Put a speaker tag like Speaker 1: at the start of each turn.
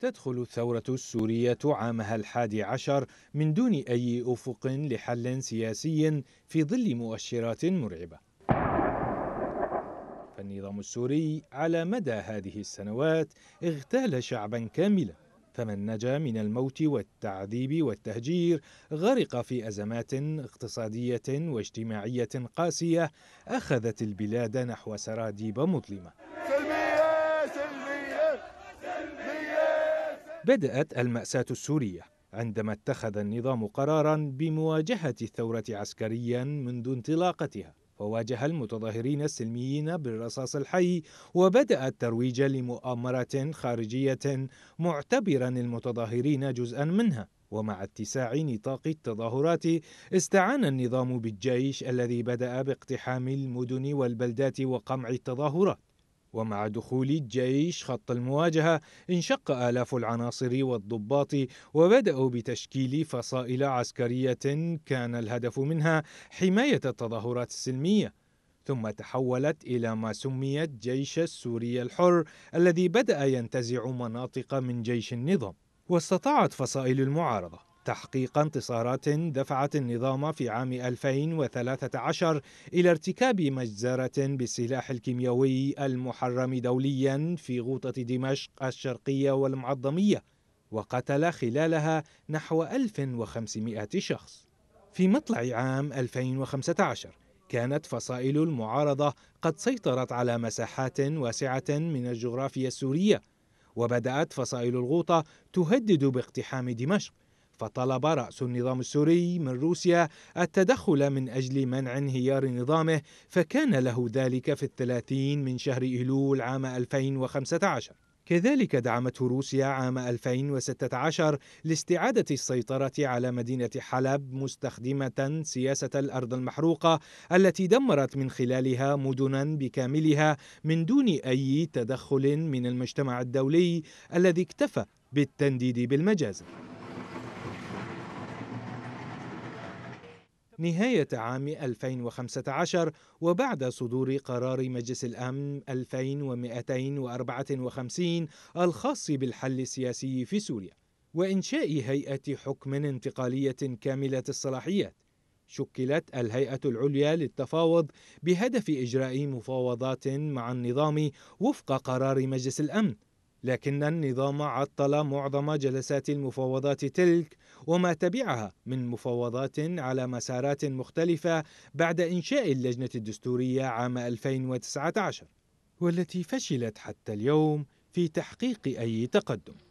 Speaker 1: تدخل الثورة السورية عامها الحادي عشر من دون أي أفق لحل سياسي في ظل مؤشرات مرعبة فالنظام السوري على مدى هذه السنوات اغتال شعبا كاملا فمن نجا من الموت والتعذيب والتهجير غرق في أزمات اقتصادية واجتماعية قاسية أخذت البلاد نحو سراديب مظلمة بدأت المأساة السورية عندما اتخذ النظام قرارا بمواجهة الثورة عسكريا منذ انطلاقتها وواجه المتظاهرين السلميين بالرصاص الحي وبدأ الترويج لمؤامرة خارجية معتبرا المتظاهرين جزءا منها ومع اتساع نطاق التظاهرات استعان النظام بالجيش الذي بدأ باقتحام المدن والبلدات وقمع التظاهرات ومع دخول الجيش خط المواجهة انشق آلاف العناصر والضباط وبدأوا بتشكيل فصائل عسكرية كان الهدف منها حماية التظاهرات السلمية ثم تحولت إلى ما سميت جيش السوري الحر الذي بدأ ينتزع مناطق من جيش النظام واستطاعت فصائل المعارضة تحقيق انتصارات دفعت النظام في عام 2013 إلى ارتكاب مجزرة بالسلاح الكيميائي المحرم دوليا في غوطة دمشق الشرقية والمعظمية وقتل خلالها نحو 1500 شخص في مطلع عام 2015 كانت فصائل المعارضة قد سيطرت على مساحات واسعة من الجغرافيا السورية وبدأت فصائل الغوطة تهدد باقتحام دمشق فطلب رأس النظام السوري من روسيا التدخل من أجل منع انهيار نظامه فكان له ذلك في الثلاثين من شهر إيلول عام 2015 كذلك دعمته روسيا عام 2016 لاستعادة السيطرة على مدينة حلب مستخدمة سياسة الأرض المحروقة التي دمرت من خلالها مدنا بكاملها من دون أي تدخل من المجتمع الدولي الذي اكتفى بالتنديد بالمجازر نهاية عام 2015 وبعد صدور قرار مجلس الأمن 2254 الخاص بالحل السياسي في سوريا وإنشاء هيئة حكم انتقالية كاملة الصلاحيات شكلت الهيئة العليا للتفاوض بهدف إجراء مفاوضات مع النظام وفق قرار مجلس الأمن لكن النظام عطل معظم جلسات المفاوضات تلك وما تبعها من مفاوضات على مسارات مختلفة بعد إنشاء اللجنة الدستورية عام 2019 والتي فشلت حتى اليوم في تحقيق أي تقدم